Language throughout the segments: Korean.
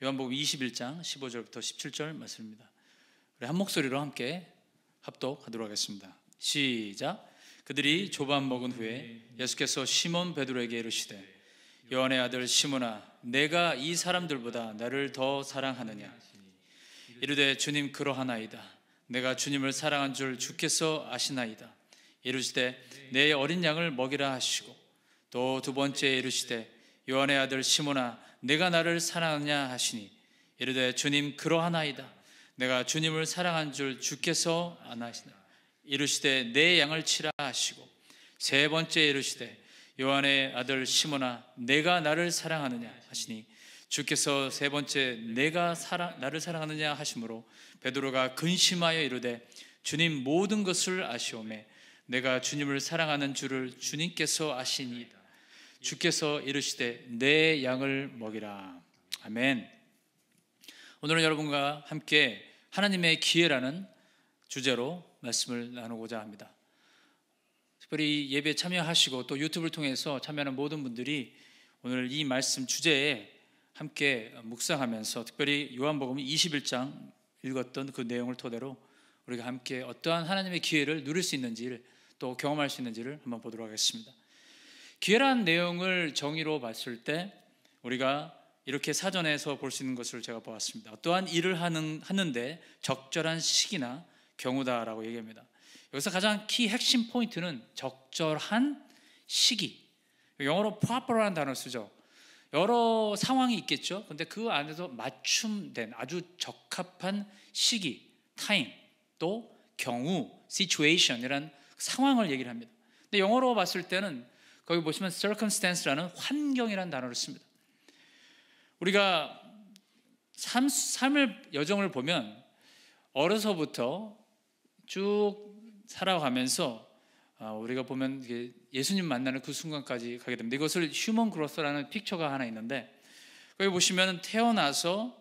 요한복음 21장 15절부터 17절 말씀입니다. 우리 한 목소리로 함께 합독하도록 하겠습니다. 시작. 그들이 조반 먹은 후에 예수께서 시몬 베드로에게 이르시되 요한의 아들 시몬아 내가 이 사람들보다 나를 더 사랑하느냐 이르되 주님 그러하나이다 내가 주님을 사랑한 줄 주께서 아시나이다 이르시되 내 어린 양을 먹이라 하시고 또 두 번째 이르시되 요한의 아들 시몬아 내가 나를 사랑하냐 느 하시니 이르되 주님 그러하나이다 내가 주님을 사랑한 줄 주께서 아나시나 이르시되 내 양을 치라 하시고 세 번째 이르시되 요한의 아들 시몬아 내가 나를 사랑하느냐 하시니 주께서 세 번째 내가 사랑, 나를 사랑하느냐 하심으로 베드로가 근심하여 이르되 주님 모든 것을 아시오매 내가 주님을 사랑하는 줄을 주님께서 아시니이다 주께서 이르시되 내 양을 먹이라. 아멘. 오늘은 여러분과 함께 하나님의 기회라는 주제로 말씀을 나누고자 합니다. 특별히 예배 참여하시고 또 유튜브를 통해서 참여하는 모든 분들이 오늘 이 말씀 주제에 함께 묵상하면서 특별히 요한복음 21장 읽었던 그 내용을 토대로 우리가 함께 어떠한 하나님의 기회를 누릴 수 있는지를 또 경험할 수 있는지를 한번 보도록 하겠습니다. 귀한 내용을 정의로 봤을 때 우리가 이렇게 사전에서 볼 수 있는 것을 제가 보았습니다. 또한 일을 하는, 하는데 적절한 시기나 경우다라고 얘기합니다. 여기서 가장 키 핵심 포인트는 적절한 시기. 영어로 proper라는 단어 쓰죠. 여러 상황이 있겠죠. 근데 그 안에서 맞춤된 아주 적합한 시기, 타임, 또 경우, situation이란 상황을 얘기를 합니다. 근데 영어로 봤을 때는 거기 보시면 circumstance라는 환경이라는 단어를 씁니다. 우리가 삶, 삶을 여정을 보면 어려서부터 쭉 살아가면서 아, 우리가 보면 예수님 만나는 그 순간까지 가게 됩니다. 이것을 휴먼 그로스라는 픽처가 하나 있는데 거기 보시면 태어나서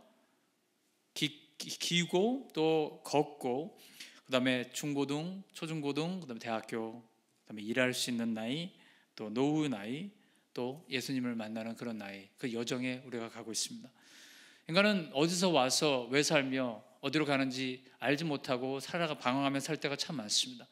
기, 기고 또 걷고 그다음에 중고등, 초중고등, 그다음에 대학교, 그다음에 일할 수 있는 나이, 또 노후 나이, 또 예수님을 만나는 그런 나이, 그 여정에 우리가 가고 있습니다. 인간은 어디서 와서 왜 살며 어디로 가는지 알지 못하고 살아가 방황하며 살 때가 참 많습니다.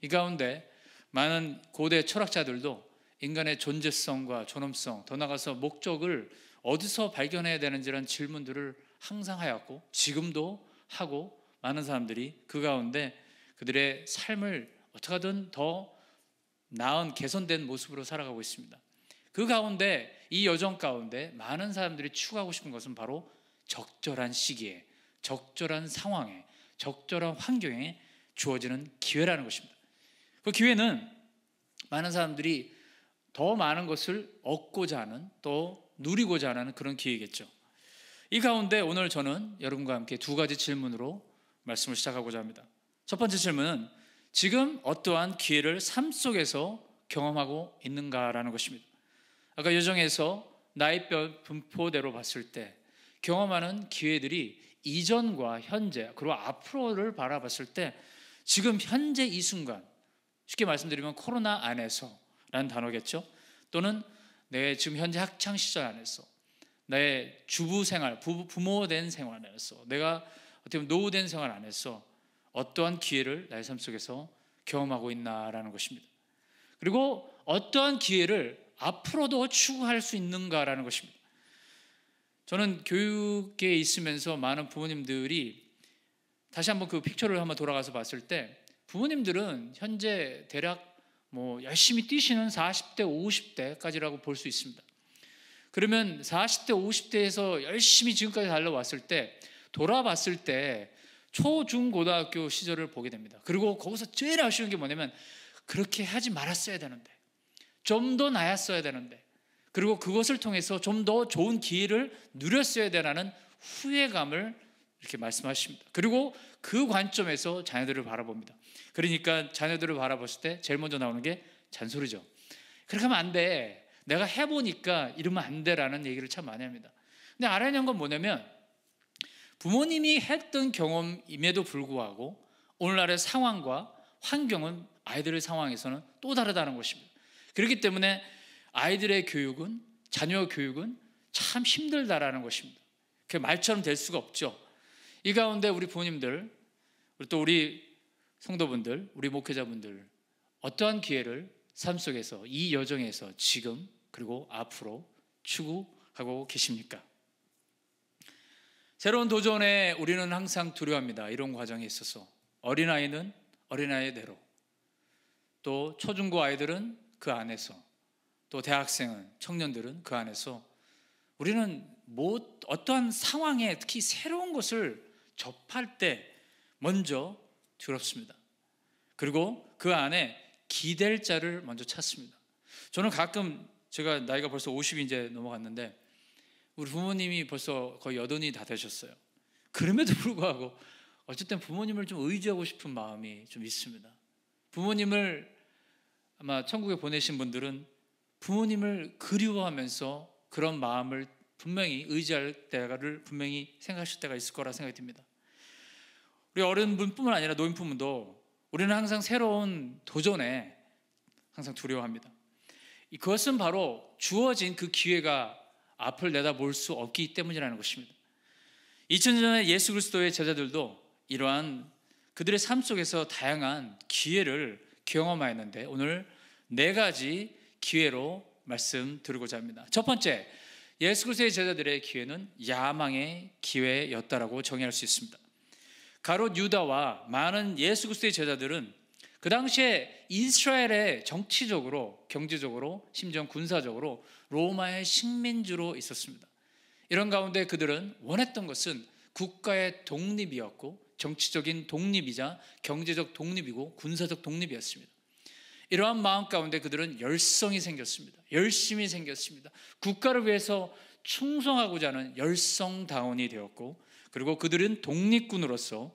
이 가운데 많은 고대 철학자들도 인간의 존재성과 존엄성, 더 나아가서 목적을 어디서 발견해야 되는지라는 질문들을 항상 하였고 지금도 하고 많은 사람들이 그 가운데 그들의 삶을 어떻게든 더 나은 개선된 모습으로 살아가고 있습니다. 그 가운데 이 여정 가운데 많은 사람들이 추구하고 싶은 것은 바로 적절한 시기에 적절한 상황에 적절한 환경에 주어지는 기회라는 것입니다. 그 기회는 많은 사람들이 더 많은 것을 얻고자 하는 또 누리고자 하는 그런 기회겠죠. 이 가운데 오늘 저는 여러분과 함께 두 가지 질문으로 말씀을 시작하고자 합니다. 첫 번째 질문은 지금 어떠한 기회를 삶 속에서 경험하고 있는가라는 것입니다. 아까 여정에서 나의 뼈 분포대로 봤을 때 경험하는 기회들이 이전과 현재 그리고 앞으로를 바라봤을 때 지금 현재 이 순간 쉽게 말씀드리면 코로나 안에서라는 단어겠죠. 또는 내 지금 현재 학창 시절 안에서 내 주부 생활, 부모 된 생활 안에서 내가 어떻게 보면 노후 된 생활 안에서 어떠한 기회를 나의 삶 속에서 경험하고 있나라는 것입니다. 그리고 어떠한 기회를 앞으로도 추구할 수 있는가라는 것입니다. 저는 교육에 있으면서 많은 부모님들이 다시 한번 그 픽처를 한번 돌아가서 봤을 때 부모님들은 현재 대략 뭐 열심히 뛰시는 40대, 50대까지라고 볼 수 있습니다. 그러면 40대, 50대에서 열심히 지금까지 달려왔을 때 돌아봤을 때 초, 중, 고등학교 시절을 보게 됩니다. 그리고 거기서 제일 아쉬운 게 뭐냐면 그렇게 하지 말았어야 되는데 좀 더 나았어야 되는데 그리고 그것을 통해서 좀 더 좋은 기회를 누렸어야 되라는 후회감을 이렇게 말씀하십니다. 그리고 그 관점에서 자녀들을 바라봅니다. 그러니까 자녀들을 바라봤을 때 제일 먼저 나오는 게 잔소리죠. 그렇게 하면 안 돼. 내가 해보니까 이러면 안 돼라는 얘기를 참 많이 합니다. 근데 알아야 하는 건 뭐냐면 부모님이 했던 경험임에도 불구하고 오늘날의 상황과 환경은 아이들의 상황에서는 또 다르다는 것입니다. 그렇기 때문에 아이들의 교육은 자녀 교육은 참 힘들다라는 것입니다. 그 말처럼 될 수가 없죠. 이 가운데 우리 부모님들 또 우리 성도분들, 우리 목회자분들 어떠한 기회를 삶 속에서 이 여정에서 지금 그리고 앞으로 추구하고 계십니까? 새로운 도전에 우리는 항상 두려워합니다. 이런 과정에 있어서 어린아이는 어린아이대로 또 초중고 아이들은 그 안에서 또 대학생은 청년들은 그 안에서 우리는 뭐 어떠한 상황에 특히 새로운 것을 접할 때 먼저 두렵습니다. 그리고 그 안에 기댈 자를 먼저 찾습니다. 저는 가끔 제가 나이가 벌써 50이 이제 넘어갔는데 우리 부모님이 벌써 거의 여든이 다 되셨어요. 그럼에도 불구하고 어쨌든 부모님을 좀 의지하고 싶은 마음이 좀 있습니다. 부모님을 아마 천국에 보내신 분들은 부모님을 그리워하면서 그런 마음을 분명히 의지할 때를 분명히 생각하실 때가 있을 거라 생각이 듭니다. 우리 어른분뿐만 아니라 노인분도 우리는 항상 새로운 도전에 항상 두려워합니다. 그것은 바로 주어진 그 기회가 앞을 내다볼 수 없기 때문이라는 것입니다. 2000년 전에 예수 그리스도의 제자들도 이러한 그들의 삶 속에서 다양한 기회를 경험하였는데 오늘 네 가지 기회로 말씀드리고자 합니다. 첫 번째, 예수 그리스도의 제자들의 기회는 야망의 기회였다라고 정의할 수 있습니다. 가롯 유다와 많은 예수 그리스도의 제자들은 그 당시에 이스라엘의 정치적으로, 경제적으로, 심지어 군사적으로 로마의 식민지로 있었습니다. 이런 가운데 그들은 원했던 것은 국가의 독립이었고 정치적인 독립이자 경제적 독립이고 군사적 독립이었습니다. 이러한 마음 가운데 그들은 열성이 생겼습니다. 열심이 생겼습니다. 국가를 위해서 충성하고자 하는 열성다운이 되었고 그리고 그들은 독립군으로서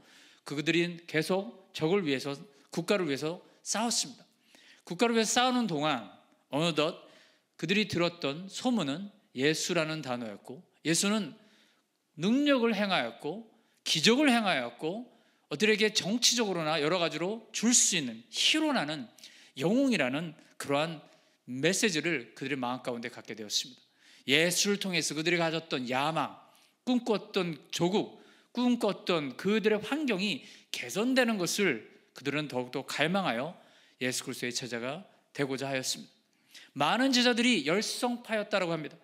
그들이 계속 적을 위해서 국가를 위해서 싸웠습니다. 국가를 위해서 싸우는 동안 어느덧 그들이 들었던 소문은 예수라는 단어였고 예수는 능력을 행하였고 기적을 행하였고 어들에게 정치적으로나 여러 가지로 줄 수 있는 희로라는 영웅이라는 그러한 메시지를 그들의 마음 가운데 갖게 되었습니다. 예수를 통해서 그들이 가졌던 야망, 꿈꿨던 조국, 꿈꿨던 그들의 환경이 개선되는 것을 그들은 더욱더 갈망하여 예수 그리스도의 제자가 되고자 하였습니다. 많은 제자들이 열성파였다라고 합니다.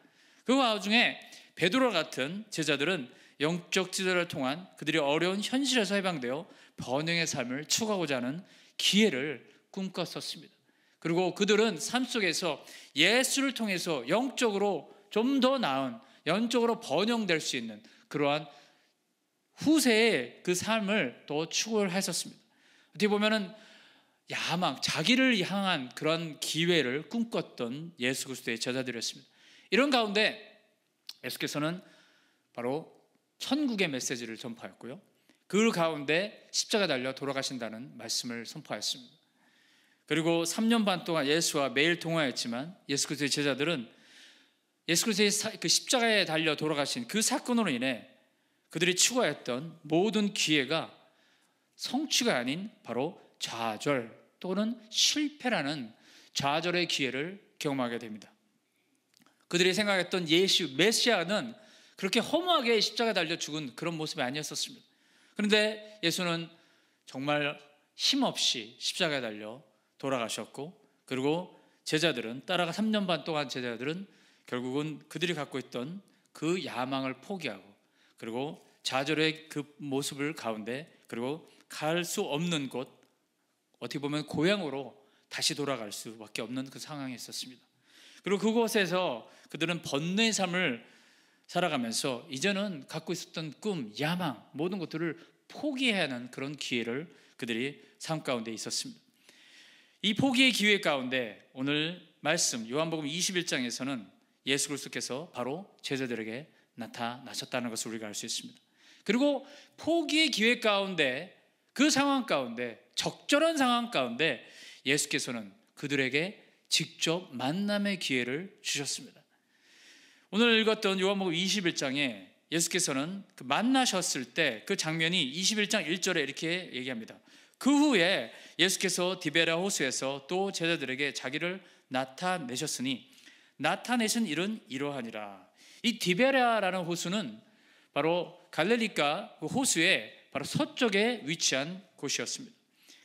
그 와중에 베드로 같은 제자들은 영적 지도를 통한 그들이 어려운 현실에서 해방되어 번영의 삶을 추구하고자 하는 기회를 꿈꿨었습니다. 그리고 그들은 삶 속에서 예수를 통해서 영적으로 좀 더 나은 영적으로 번영될 수 있는 그러한 후세의 그 삶을 더 추구를 했었습니다. 어떻게 보면은 야망, 자기를 향한 그런 기회를 꿈꿨던 예수 그리스도의 제자들이었습니다. 이런 가운데 예수께서는 바로 천국의 메시지를 전파했고요. 그 가운데 십자가 달려 돌아가신다는 말씀을 선포했습니다. 그리고 3년 반 동안 예수와 매일 통화했지만 예수 그리스도의 제자들은 예수 그리스도의 그 십자가에 달려 돌아가신 그 사건으로 인해 그들이 추구했던 모든 기회가 성취가 아닌 바로 좌절 또는 실패라는 좌절의 기회를 경험하게 됩니다. 그들이 생각했던 예수 메시아는 그렇게 허무하게 십자가 달려 죽은 그런 모습이 아니었었습니다. 그런데 예수는 정말 힘없이 십자가에 달려 돌아가셨고 그리고 제자들은 따라가 3년 반 동안 제자들은 결국은 그들이 갖고 있던 그 야망을 포기하고 그리고 좌절의 그 모습을 가운데 그리고 갈수 없는 곳, 어떻게 보면 고향으로 다시 돌아갈 수밖에 없는 그 상황에 있었습니다. 그리고 그곳에서 그들은 번뇌의 삶을 살아가면서 이제는 갖고 있었던 꿈, 야망, 모든 것들을 포기해야 하는 그런 기회를 그들이 삶 가운데 있었습니다. 이 포기의 기회 가운데 오늘 말씀 요한복음 21장에서는 예수 그리스도께서 바로 제자들에게 나타나셨다는 것을 우리가 알 수 있습니다. 그리고 포기의 기회 가운데 그 상황 가운데 적절한 상황 가운데 예수께서는 그들에게 직접 만남의 기회를 주셨습니다. 오늘 읽었던 요한복음 21장에 예수께서는 그 만나셨을 때 그 장면이 21장 1절에 이렇게 얘기합니다. 그 후에 예수께서 디베라 호수에서 또 제자들에게 자기를 나타내셨으니 나타내신 일은 이러하니라. 이 디베라라는 호수는 바로 갈릴리가 그 호수에 바로 서쪽에 위치한 곳이었습니다.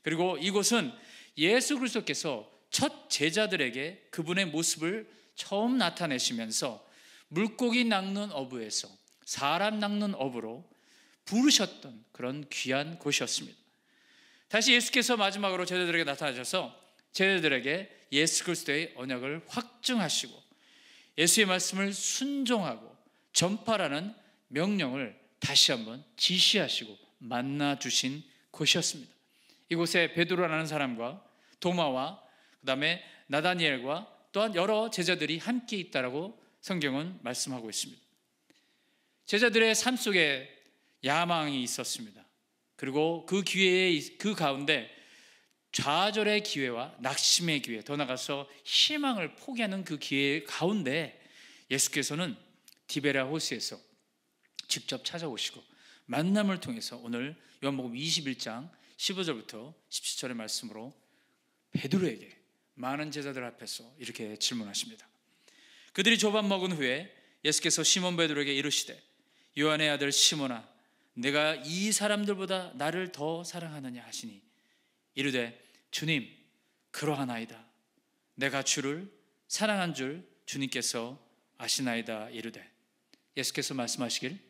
그리고 이곳은 예수 그리스도께서 첫 제자들에게 그분의 모습을 처음 나타내시면서 물고기 낚는 어부에서 사람 낚는 어부로 부르셨던 그런 귀한 곳이었습니다. 다시 예수께서 마지막으로 제자들에게 나타나셔서 제자들에게 예수 그리스도의 언약을 확증하시고 예수의 말씀을 순종하고 전파라는 명령을 다시 한번 지시하시고 만나 주신 곳이었습니다. 이곳에 베드로라는 사람과 도마와 그다음에 나다니엘과 또한 여러 제자들이 함께 있다라고 성경은 말씀하고 있습니다. 제자들의 삶 속에 야망이 있었습니다. 그리고 그 기회에 그 가운데 좌절의 기회와 낙심의 기회, 더 나가서 희망을 포기하는 그 기회 가운데 예수께서는 디베라 호수에서 직접 찾아오시고 만남을 통해서 오늘 요한복음 21장 15절부터 17절의 말씀으로 베드로에게 많은 제자들 앞에서 이렇게 질문하십니다. 그들이 조밥 먹은 후에 예수께서 시몬 베드로에게 이르시되 요한의 아들 시몬아 내가 이 사람들보다 나를 더 사랑하느냐 하시니 이르되 주님 그러하나이다 내가 주를 사랑한 줄 주님께서 아시나이다 이르되 예수께서 말씀하시길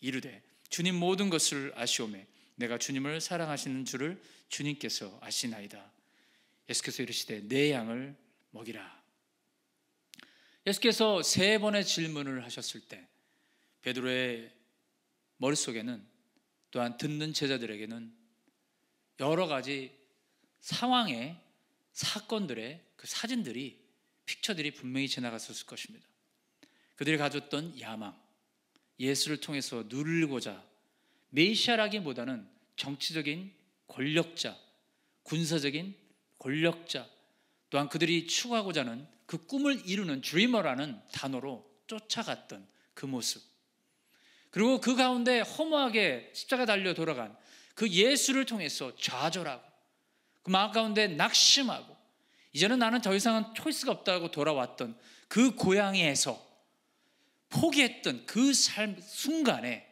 이르되 주님 모든 것을 아시오매 내가 주님을 사랑하시는 줄을 주님께서 아시나이다. 예수께서 이르시되 내 양을 먹이라. 예수께서 세 번의 질문을 하셨을 때 베드로의 머릿속에는 또한 듣는 제자들에게는 여러 가지 상황의 사건들의 그 사진들이 픽처들이 분명히 지나갔었을 것입니다. 그들이 가졌던 야망, 예수를 통해서 누르고자 메시아라기보다는 정치적인 권력자, 군사적인 권력자, 또한 그들이 추구하고자 하는 그 꿈을 이루는 드리머라는 단어로 쫓아갔던 그 모습. 그리고 그 가운데 허무하게 십자가 달려 돌아간 그 예수를 통해서 좌절하고 그 마음 가운데 낙심하고 이제는 나는 더 이상은 초이스가 없다고 돌아왔던 그 고향에서 포기했던 그 삶 순간에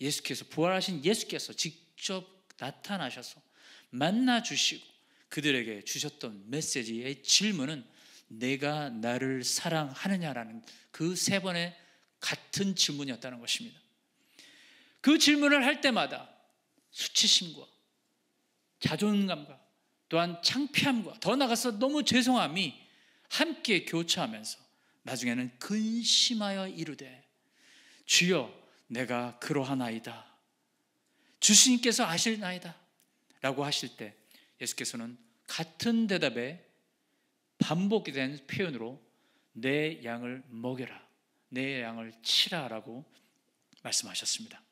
예수께서 부활하신 예수께서 직접 나타나셔서 만나 주시고 그들에게 주셨던 메시지의 질문은 내가 나를 사랑하느냐라는 그 세 번의 같은 질문이었다는 것입니다. 그 질문을 할 때마다 수치심과 자존감과 또한 창피함과 더 나가서 아 너무 죄송함이 함께 교차하면서 나중에는 근심하여 이르되 주여 내가 그러하나이다. 주신께서 아실나이다. 라고 하실 때 예수께서는 같은 대답에 반복이 된 표현으로 내 양을 먹여라. 내 양을 치라. 라고 말씀하셨습니다.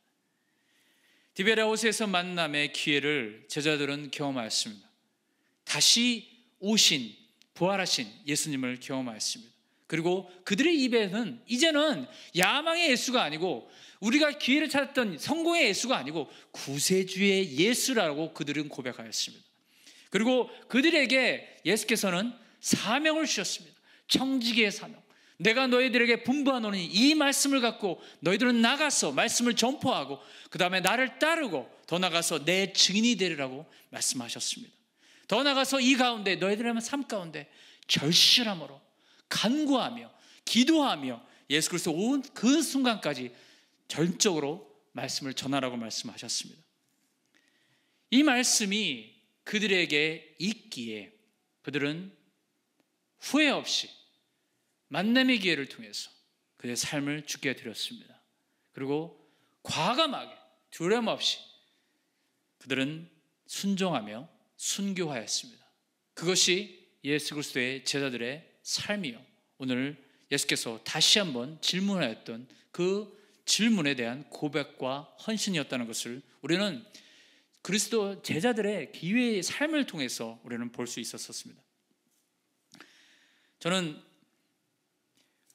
디베라오스에서 만남의 기회를 제자들은 경험하였습니다. 다시 오신, 부활하신 예수님을 경험하였습니다. 그리고 그들의 입에는 이제는 야망의 예수가 아니고 우리가 기회를 찾았던 성공의 예수가 아니고 구세주의 예수라고 그들은 고백하였습니다. 그리고 그들에게 예수께서는 사명을 주셨습니다. 청지기의 사명. 내가 너희들에게 분부하노니 이 말씀을 갖고 너희들은 나가서 말씀을 전포하고 그 다음에 나를 따르고 더 나가서 내 증인이 되리라고 말씀하셨습니다. 더 나가서 이 가운데 너희들의 삶 가운데 절실함으로 간구하며 기도하며 예수 그리스도 온 그 순간까지 전적으로 말씀을 전하라고 말씀하셨습니다. 이 말씀이 그들에게 있기에 그들은 후회 없이 만남의 기회를 통해서 그의 삶을 죽게 드렸습니다. 그리고 과감하게 두려움없이 그들은 순종하며 순교하였습니다. 그것이 예수 그리스도의 제자들의 삶이요. 오늘 예수께서 다시 한번 질문하였던 그 질문에 대한 고백과 헌신이었다는 것을 우리는 그리스도 제자들의 기회의 삶을 통해서 우리는 볼 수 있었었습니다. 저는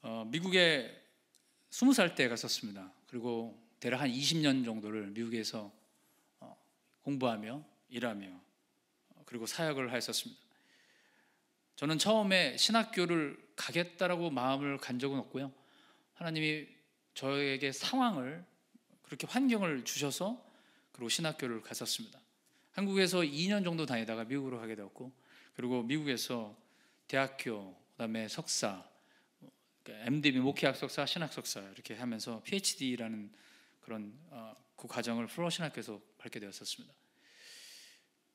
어, 미국에 20살 때 갔었습니다. 그리고 대략 한 20년 정도를 미국에서 어, 공부하며 일하며 어, 그리고 사역을 하였었습니다. 저는 처음에 신학교를 가겠다라고 마음을 간 적은 없고요. 하나님이 저에게 상황을 그렇게 환경을 주셔서 그리고 신학교를 갔었습니다. 한국에서 2년 정도 다니다가 미국으로 가게 되었고 그리고 미국에서 대학교 그다음에 석사 그러니까 MDB 목회학 석사 신학 석사 이렇게 하면서 PhD라는 그런 어, 그 과정을 플러 신학교에서 밟게 되었었습니다.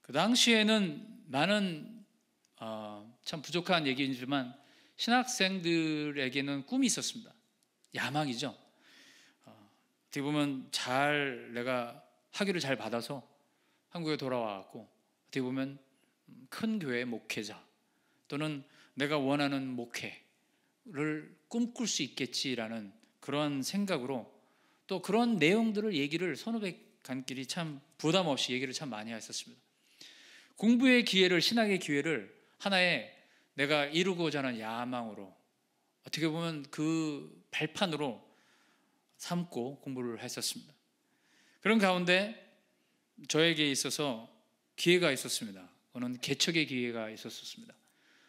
그 당시에는 많은 어, 참 부족한 얘기지만 신학생들에게는 꿈이 있었습니다. 야망이죠. 어, 어떻게 보면 잘 내가 학위를 잘 받아서 한국에 돌아와갖고 어떻게 보면 큰 교회 목회자 또는 내가 원하는 목회를 꿈꿀 수 있겠지라는 그런 생각으로 또 그런 내용들을 얘기를 선후배간끼리 참 부담 없이 얘기를 참 많이 했었습니다. 공부의 기회를 신학의 기회를 하나의 내가 이루고자 하는 야망으로 어떻게 보면 그 발판으로 삼고 공부를 했었습니다. 그런 가운데 저에게 있어서 기회가 있었습니다. 그는 개척의 기회가 있었습니다.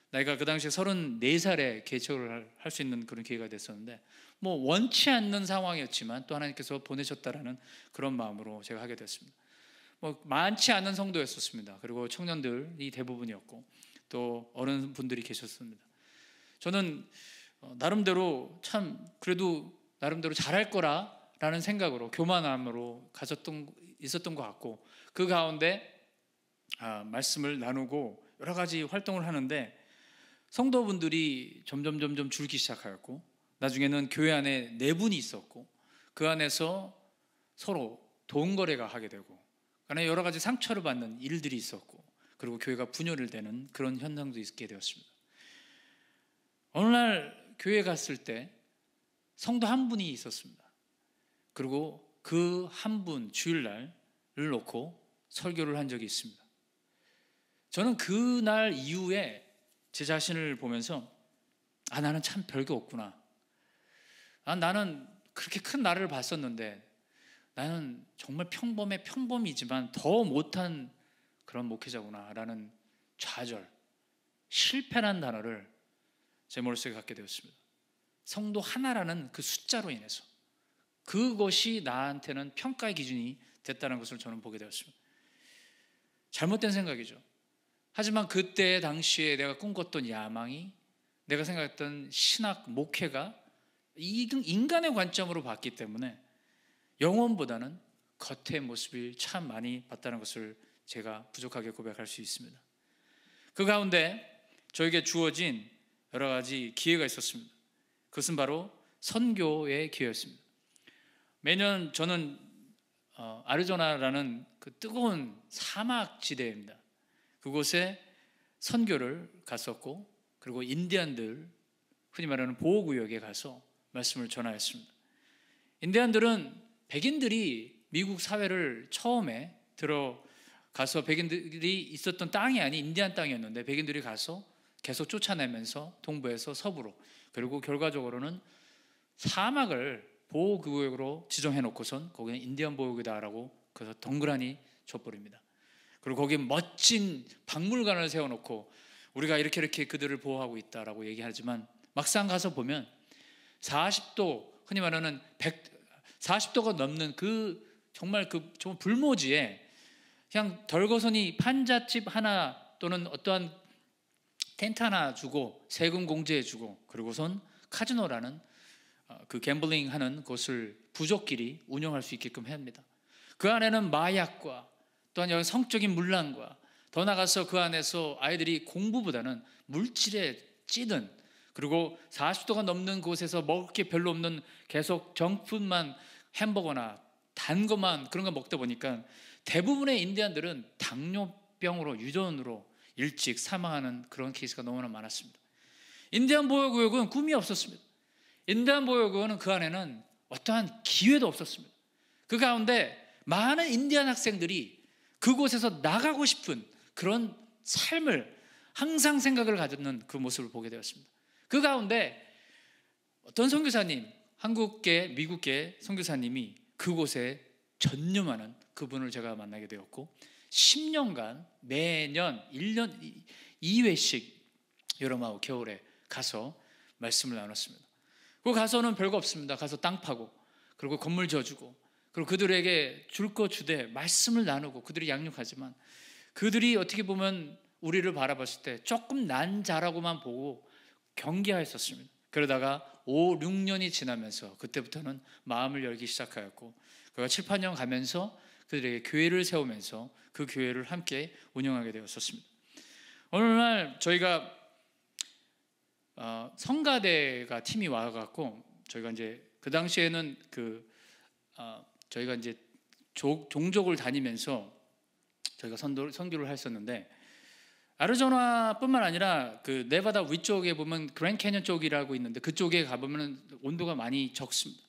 나이가 그 당시에 34살에 개척을 할 수 있는 그런 기회가 됐었는데 뭐 원치 않는 상황이었지만 또 하나님께서 보내셨다라는 그런 마음으로 제가 하게 됐습니다. 뭐 많지 않은 성도였었습니다. 그리고 청년들이 대부분이었고 또 어른 분들이 계셨습니다. 저는 어, 나름대로 참 그래도 나름대로 잘할 거라라는 생각으로 교만함으로 가졌던 있었던 것 같고 그 가운데 아, 말씀을 나누고 여러 가지 활동을 하는데 성도분들이 점점 점점 줄기 시작하였고 나중에는 교회 안에 네 분이 있었고 그 안에서 서로 돈 거래가 하게 되고 그 안에 여러 가지 상처를 받는 일들이 있었고 그리고 교회가 분열을 되는 그런 현상도 있게 되었습니다. 어느 날 교회 갔을 때 성도 한 분이 있었습니다. 그리고 그 한 분 주일날을 놓고 설교를 한 적이 있습니다. 저는 그 날 이후에 제 자신을 보면서 아 나는 참 별 게 없구나. 아 나는 그렇게 큰 나를 봤었는데 나는 정말 평범의 평범이지만 더 못한 그런 목회자구나라는 좌절, 실패란 단어를 제 머릿속에 갖게 되었습니다. 성도 하나라는 그 숫자로 인해서 그것이 나한테는 평가의 기준이 됐다는 것을 저는 보게 되었습니다. 잘못된 생각이죠. 하지만 그때 당시에 내가 꿈꿨던 야망이 내가 생각했던 신학 목회가 이등 인간의 관점으로 봤기 때문에 영혼보다는 겉의 모습이 참 많이 봤다는 것을 제가 부족하게 고백할 수 있습니다. 그 가운데 저에게 주어진 여러 가지 기회가 있었습니다. 그것은 바로 선교의 기회였습니다. 매년 저는 어, 아르조나라는 그 뜨거운 사막 지대입니다. 그곳에 선교를 갔었고 그리고 인디안들 흔히 말하는 보호 구역에 가서 말씀을 전하였습니다. 인디안들은 백인들이 미국 사회를 처음에 들어 가서 백인들이 있었던 땅이 아닌 인디안 땅이었는데 백인들이 가서 계속 쫓아내면서 동부에서 서부로 그리고 결과적으로는 사막을 보호구역으로 지정해놓고선 거기는 인디언 보호구역이다라고 그래서 동그라니 져버립니다. 그리고 거기 멋진 박물관을 세워놓고 우리가 이렇게 이렇게 그들을 보호하고 있다라고 얘기하지만 막상 가서 보면 40도 흔히 말하는 100, 40도가 넘는 그 정말 그 정말 불모지에 그냥 덜거선이 판잣집 하나 또는 어떠한 텐트 하나 주고 세금 공제해 주고 그리고선 카지노라는 어, 그 갬블링 하는 곳을 부족끼리 운영할 수 있게끔 합니다. 그 안에는 마약과 또한 여러 성적인 물란과 더 나가서 그 안에서 아이들이 공부보다는 물질에 찌든 그리고 40도가 넘는 곳에서 먹을 게 별로 없는 계속 정품만 햄버거나 단 것만 그런 거 먹다 보니까 대부분의 인디안들은 당뇨병으로 유전으로 일찍 사망하는 그런 케이스가 너무나 많았습니다. 인디안 보호구역은 꿈이 없었습니다. 인디안 보호구역은 그 안에는 어떠한 기회도 없었습니다. 그 가운데 많은 인디안 학생들이 그곳에서 나가고 싶은 그런 삶을 항상 생각을 가졌는 그 모습을 보게 되었습니다. 그 가운데 어떤 선교사님, 한국계, 미국계 선교사님이 그곳에 전념하는 그분을 제가 만나게 되었고 10년간 매년 1년 2회씩 여름하고 겨울에 가서 말씀을 나눴습니다. 그 가서는 별거 없습니다. 가서 땅 파고 그리고 건물 지주고 그리고 그들에게 줄 거 주되 말씀을 나누고 그들이 양육하지만 그들이 어떻게 보면 우리를 바라봤을 때 조금 난 자라고만 보고 경계하였었습니다. 그러다가 5, 6년이 지나면서 그때부터는 마음을 열기 시작하였고 그가 7, 8년 가면서 그들에게 교회를 세우면서 그 교회를 함께 운영하게 되었었습니다. 오늘날 저희가 어, 성가대가 팀이 와갖고 저희가 이제 그 당시에는 그 어, 저희가 이제 종족을 다니면서 저희가 선도, 선교를 했었는데 아르조나뿐만 아니라 그 네바다 위쪽에 보면 그랜 캐년 쪽이라고 있는데 그쪽에 가보면 온도가 많이 적습니다.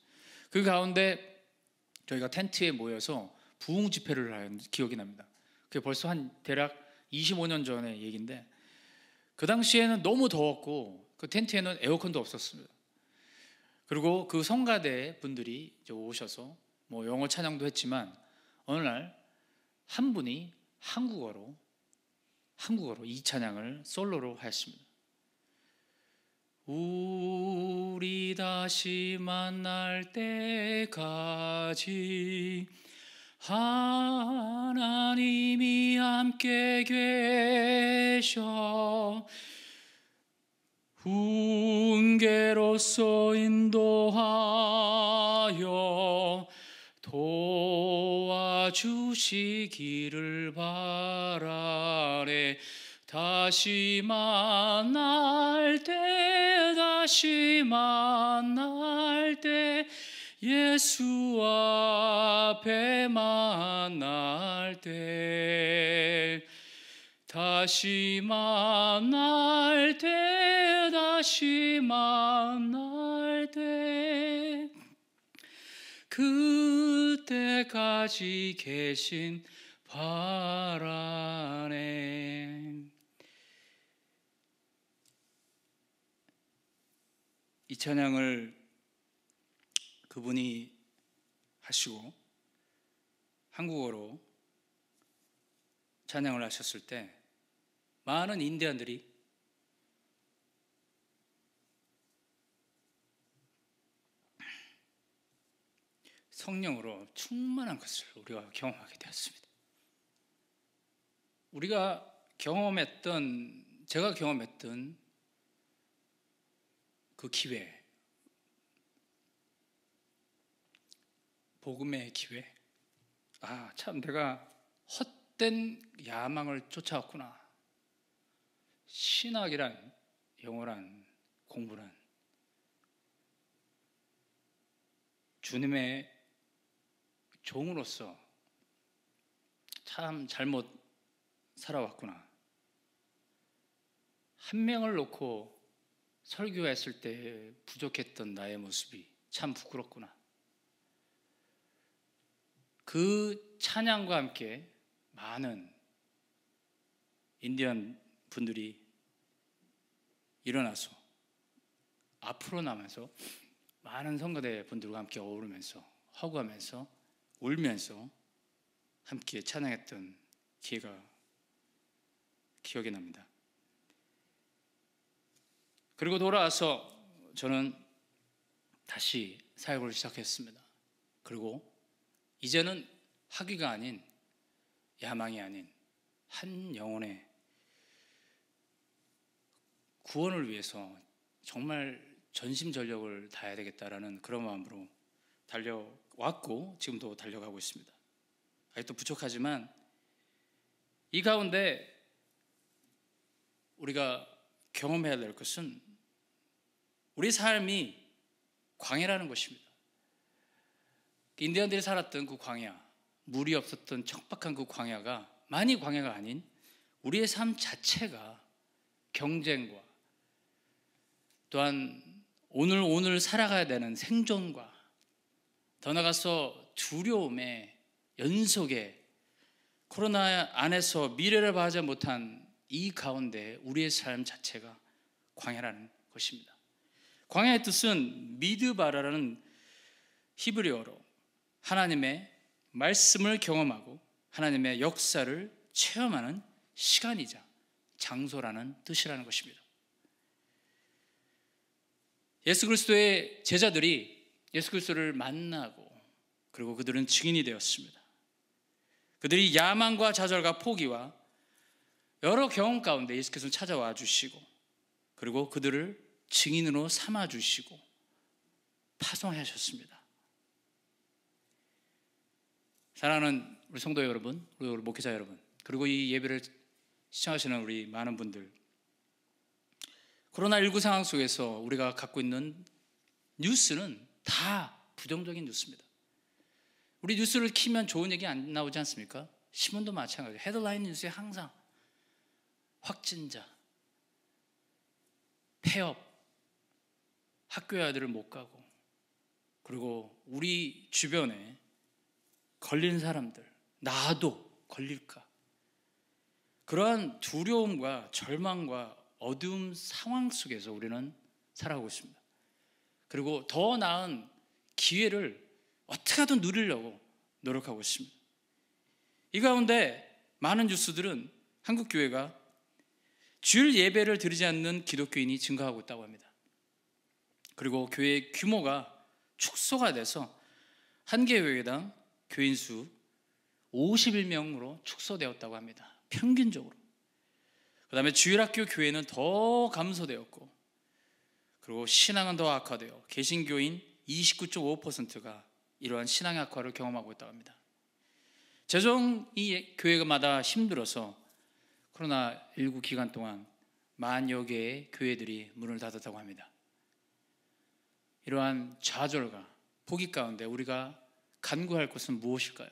그 가운데 저희가 텐트에 모여서 부흥 집회를 한 기억이 납니다. 그게 벌써 한 대략 25년 전의 얘기인데 그 당시에는 너무 더웠고 그 텐트에는 에어컨도 없었습니다. 그리고 그 성가대 분들이 오셔서 뭐 영어 찬양도 했지만 어느 날 한 분이 한국어로 한국어로 이 찬양을 솔로로 하였습니다. 우리 다시 만날 때까지 하나님이 함께 계셔 훈계로서 인도하여 도와주시기를 바라네 다시 만날 때 다시 만날 때 예수 앞에 만날 때 다시 만날 때 다시 만날 때 그때까지 계신 바라네 이 찬양을 그분이 하시고 한국어로 찬양을 하셨을 때 많은 인디안들이 성령으로 충만한 것을 우리가 경험하게 되었습니다. 우리가 경험했던 제가 경험했던 그 기회 복음의 기회. 아, 참 내가 헛된 야망을 쫓아왔구나. 신학이란 영어란 공부란 주님의 종으로서 참 잘못 살아왔구나. 한 명을 놓고 설교했을 때 부족했던 나의 모습이 참 부끄럽구나. 그 찬양과 함께 많은 인디언 분들이 일어나서 앞으로 나면서 많은 선거대 분들과 함께 어우르면서 허구하면서 울면서 함께 찬양했던 기회가 기억이 납니다. 그리고 돌아와서 저는 다시 사역을 시작했습니다. 그리고 이제는 학위가 아닌 야망이 아닌 한 영혼의 구원을 위해서 정말 전심전력을 다해야 되겠다라는 그런 마음으로 달려왔고 지금도 달려가고 있습니다. 아직도 부족하지만 이 가운데 우리가 경험해야 될 것은 우리 삶이 광야라는 것입니다. 인디언들이 살았던 그 광야, 물이 없었던 척박한 그 광야가 많이 광야가 아닌 우리의 삶 자체가 경쟁과 또한 오늘 오늘 살아가야 되는 생존과 더 나가서 두려움의 연속에 코로나 안에서 미래를 봐하지 못한 이 가운데 우리의 삶 자체가 광야라는 것입니다. 광야의 뜻은 미드바라라는 히브리어로 하나님의 말씀을 경험하고 하나님의 역사를 체험하는 시간이자 장소라는 뜻이라는 것입니다. 예수 그리스도의 제자들이 예수 그리스도를 만나고 그리고 그들은 증인이 되었습니다. 그들이 야망과 좌절과 포기와 여러 경험 가운데 예수께서 찾아와 주시고 그리고 그들을 증인으로 삼아 주시고 파송하셨습니다. 사랑하는 우리 성도 여러분, 우리 목회자 여러분, 그리고 이 예배를 시청하시는 우리 많은 분들. 코로나19 상황 속에서 우리가 갖고 있는 뉴스는 다 부정적인 뉴스입니다. 우리 뉴스를 키면 좋은 얘기 안 나오지 않습니까? 신문도 마찬가지. 헤드라인 뉴스에 항상 확진자, 폐업, 학교에 아들을 못 가고, 그리고 우리 주변에 걸린 사람들, 나도 걸릴까? 그러한 두려움과 절망과 어두운 상황 속에서 우리는 살아가고 있습니다. 그리고 더 나은 기회를 어떻게 하든 누리려고 노력하고 있습니다. 이 가운데 많은 뉴스들은 한국 교회가 주일 예배를 드리지 않는 기독교인이 증가하고 있다고 합니다. 그리고 교회의 규모가 축소가 돼서 한 개회당 교인 수 51명으로 축소되었다고 합니다. 평균적으로. 그 다음에 주일학교 교회는 더 감소되었고, 그리고 신앙은 더 악화되어 개신교인 29.5%가 이러한 신앙 악화를 경험하고 있다고 합니다. 재정 이 교회마다 힘들어서 코로나 19 기간 동안 만여 개의 교회들이 문을 닫았다고 합니다. 이러한 좌절과 포기 가운데 우리가 간구할 것은 무엇일까요?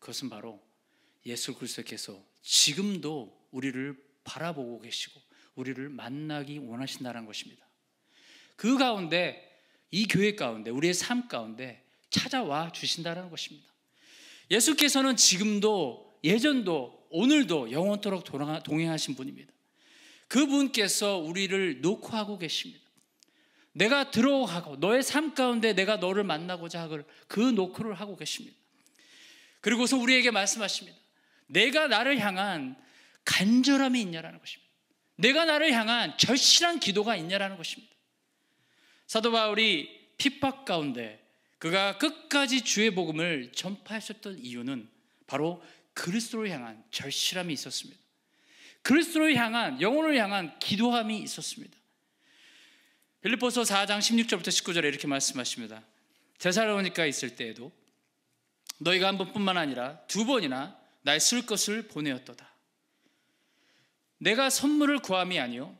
그것은 바로 예수 그리스도께서 지금도 우리를 바라보고 계시고 우리를 만나기 원하신다는 것입니다. 그 가운데 이 교회 가운데 우리의 삶 가운데 찾아와 주신다는 것입니다. 예수께서는 지금도 예전도 오늘도 영원토록 동행하신 분입니다. 그분께서 우리를 노하고 계십니다. 내가 들어가고 너의 삶 가운데 내가 너를 만나고자 하걸 그 노크를 하고 계십니다. 그리고서 우리에게 말씀하십니다. 내가 나를 향한 간절함이 있냐라는 것입니다. 내가 나를 향한 절실한 기도가 있냐라는 것입니다. 사도 바울이 핍박 가운데 그가 끝까지 주의 복음을 전파할 수던 이유는 바로 그리스도를 향한 절실함이 있었습니다. 그리스도를 향한 영혼을 향한 기도함이 있었습니다. 빌리포서 4장 16절부터 19절에 이렇게 말씀하십니다. 데살로니가 있을 때에도 너희가 한 번뿐만 아니라 두 번이나 나의 쓸 것을 보내었도다. 내가 선물을 구함이 아니요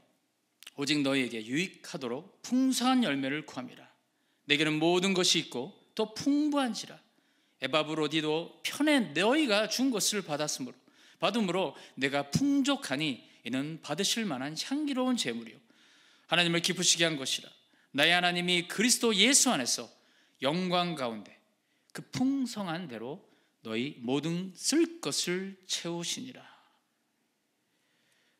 오직 너희에게 유익하도록 풍성한 열매를 구함이라. 내게는 모든 것이 있고 또 풍부한지라. 에바브로디도 편에 너희가 준 것을 받았으므로 받음으로 내가 풍족하니 이는 받으실 만한 향기로운 재물이요 하나님을 기쁘시게 한 것이라. 나의 하나님이 그리스도 예수 안에서 영광 가운데 그 풍성한 대로 너희 모든 쓸 것을 채우시니라.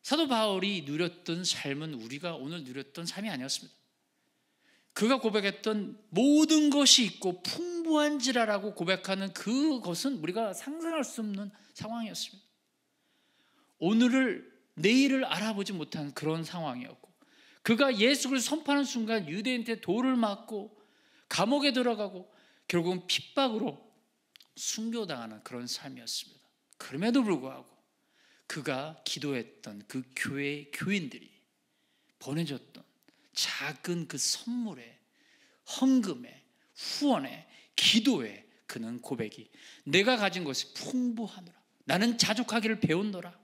사도 바울이 누렸던 삶은 우리가 오늘 누렸던 삶이 아니었습니다. 그가 고백했던 모든 것이 있고 풍부한지라라고 고백하는 그것은 우리가 상상할 수 없는 상황이었습니다. 오늘을 내일을 알아보지 못한 그런 상황이었고 그가 예수를 선포하는 순간 유대인한테 돌을 맞고 감옥에 들어가고 결국은 핍박으로 순교당하는 그런 삶이었습니다. 그럼에도 불구하고 그가 기도했던 그 교회 교인들이 보내줬던 작은 그 선물에 헌금에 후원에 기도에 그는 고백이 내가 가진 것이 풍부하노라 나는 자족하기를 배운노라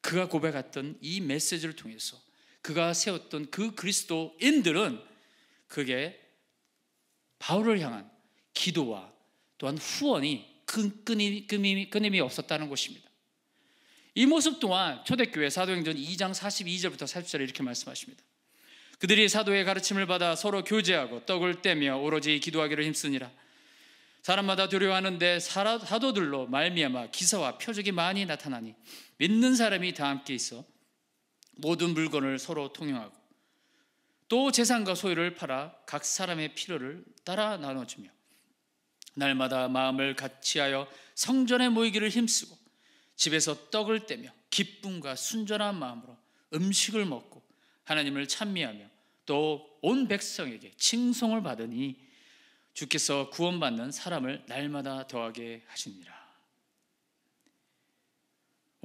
그가 고백했던 이 메시지를 통해서 그가 세웠던 그 그리스도인들은 그게 바울을 향한 기도와 또한 후원이 끊임이, 임이 없었다는 것입니다. 이 모습 또한 초대교회 사도행전 2장 42절부터 40절에 이렇게 말씀하십니다. 그들이 사도의 가르침을 받아 서로 교제하고 떡을 떼며 오로지 기도하기를 힘쓰니라. 사람마다 두려워하는데 사도들로 말미암아 기사와 표적이 많이 나타나니 믿는 사람이 다 함께 있어 모든 물건을 서로 통용하고 또 재산과 소유를 팔아 각 사람의 필요를 따라 나눠주며 날마다 마음을 같이하여 성전에 모이기를 힘쓰고 집에서 떡을 떼며 기쁨과 순전한 마음으로 음식을 먹고 하나님을 찬미하며 또 온 백성에게 칭송을 받으니 주께서 구원받는 사람을 날마다 더하게 하십니다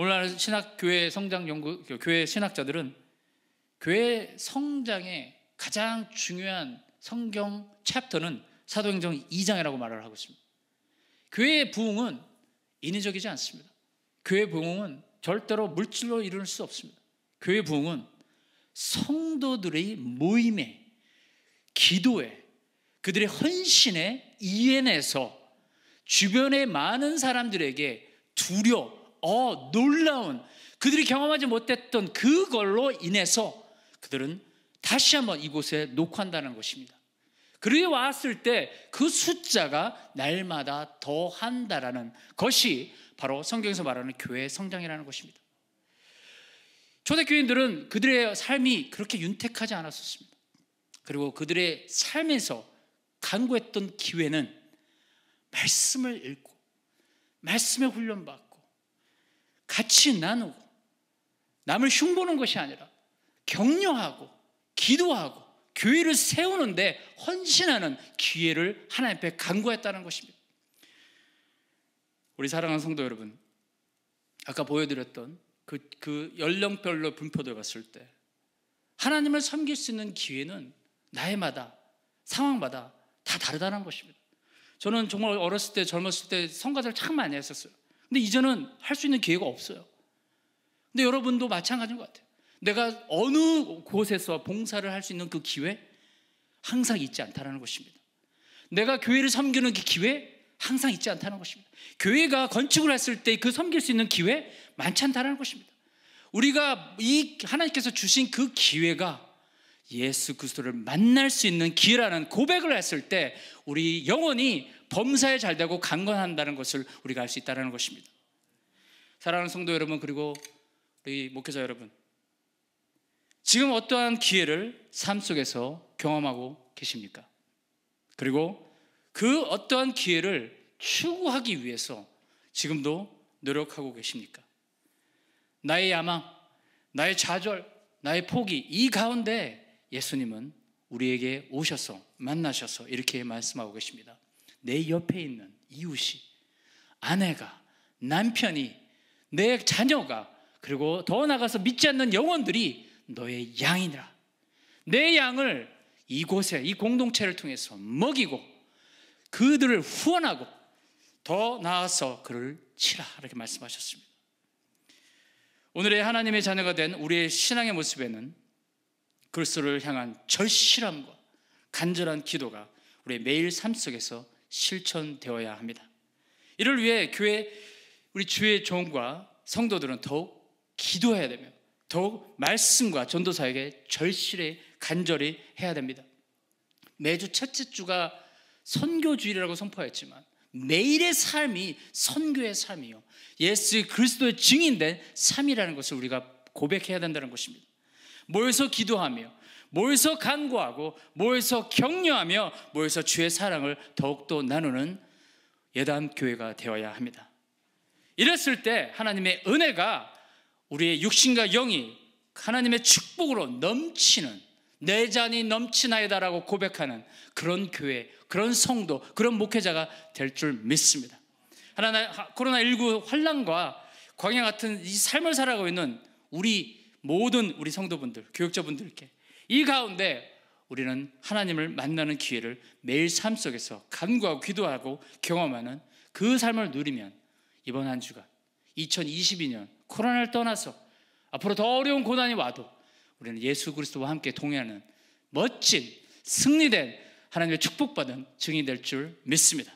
오늘날 신학 교회 성장 연구 교회 신학자들은 교회 성장의 가장 중요한 성경 챕터는 사도행전 2장이라고 말을 하고 있습니다. 교회의 부흥은 인위적이지 않습니다. 교회 부흥은 절대로 물질로 이룰 수 없습니다. 교회 부흥은 성도들의 모임에 기도에 그들의 헌신에 이해내서 주변의 많은 사람들에게 두려 어, 놀라운 그들이 경험하지 못했던 그걸로 인해서 그들은 다시 한번 이곳에 녹화한다는 것입니다. 그러게 왔을 때 그 숫자가 날마다 더한다라는 것이 바로 성경에서 말하는 교회의 성장이라는 것입니다. 초대교인들은 그들의 삶이 그렇게 윤택하지 않았었습니다. 그리고 그들의 삶에서 간구했던 기회는 말씀을 읽고 말씀의 훈련받고 같이 나누고 남을 흉보는 것이 아니라 격려하고 기도하고 교회를 세우는데 헌신하는 기회를 하나님 앞에 간구했다는 것입니다. 우리 사랑하는 성도 여러분, 아까 보여드렸던 그, 그 연령별로 분포되어 갔을 때 하나님을 섬길 수 있는 기회는 나이마다 상황마다 다 다르다는 것입니다. 저는 정말 어렸을 때 젊었을 때 성가절 참 많이 했었어요. 근데 이제는 할 수 있는 기회가 없어요. 근데 여러분도 마찬가지인 것 같아요. 내가 어느 곳에서 봉사를 할 수 있는 그 기회 항상 있지 않다는 것입니다. 내가 교회를 섬기는 그 기회 항상 있지 않다는 것입니다. 교회가 건축을 했을 때 그 섬길 수 있는 기회 많지 않다는 것입니다. 우리가 이 하나님께서 주신 그 기회가 예수 그리스도를 만날 수 있는 기회라는 고백을 했을 때 우리 영혼이 범사에 잘 되고 강건한다는 것을 우리가 알 수 있다는 것입니다. 사랑하는 성도 여러분 그리고 우리 목회자 여러분 지금 어떠한 기회를 삶 속에서 경험하고 계십니까? 그리고 그 어떠한 기회를 추구하기 위해서 지금도 노력하고 계십니까? 나의 야망, 나의 좌절, 나의 포기 이 가운데 예수님은 우리에게 오셔서 만나셔서 이렇게 말씀하고 계십니다. 내 옆에 있는 이웃이 아내가 남편이 내 자녀가 그리고 더 나가서 믿지 않는 영혼들이 너의 양이라. 내 양을 이곳에 이 공동체를 통해서 먹이고 그들을 후원하고 더 나아서 그를 치라 이렇게 말씀하셨습니다. 오늘의 하나님의 자녀가 된 우리의 신앙의 모습에는 그리스도를 향한 절실함과 간절한 기도가 우리 매일 삶 속에서 실천되어야 합니다. 이를 위해 교회 우리 주의 종과 성도들은 더욱 기도해야 되며 더욱 말씀과 전도 사역에 절실히 간절히 해야 됩니다. 매주 첫째 주가 선교주일라고 선포했지만 매일의 삶이 선교의 삶이요. 예수 그리스도의 증인된 삶이라는 것을 우리가 고백해야 된다는 것입니다. 모여서 기도하며 모여서 간구하고 모여서 격려하며 모여서 주의 사랑을 더욱더 나누는 예단 교회가 되어야 합니다. 이랬을 때 하나님의 은혜가 우리의 육신과 영이 하나님의 축복으로 넘치는 내 잔이 넘치나이다라고 고백하는 그런 교회, 그런 성도, 그런 목회자가 될 줄 믿습니다. 하나 코로나 19 환란과 광야 같은 이 삶을 살아가고 있는 우리 모든 우리 성도분들, 교육자분들께 이 가운데 우리는 하나님을 만나는 기회를 매일 삶 속에서 간구하고 기도하고 경험하는 그 삶을 누리면 이번 한 주간 2022년 코로나를 떠나서 앞으로 더 어려운 고난이 와도 우리는 예수 그리스도와 함께 동행하는 멋진 승리된 하나님의 축복받은 증인 될줄 믿습니다.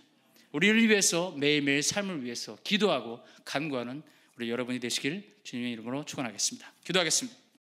우리를 위해서 매일매일 삶을 위해서 기도하고 간구하는 우리 여러분이 되시길 주님의 이름으로 축원하겠습니다. 기도하겠습니다.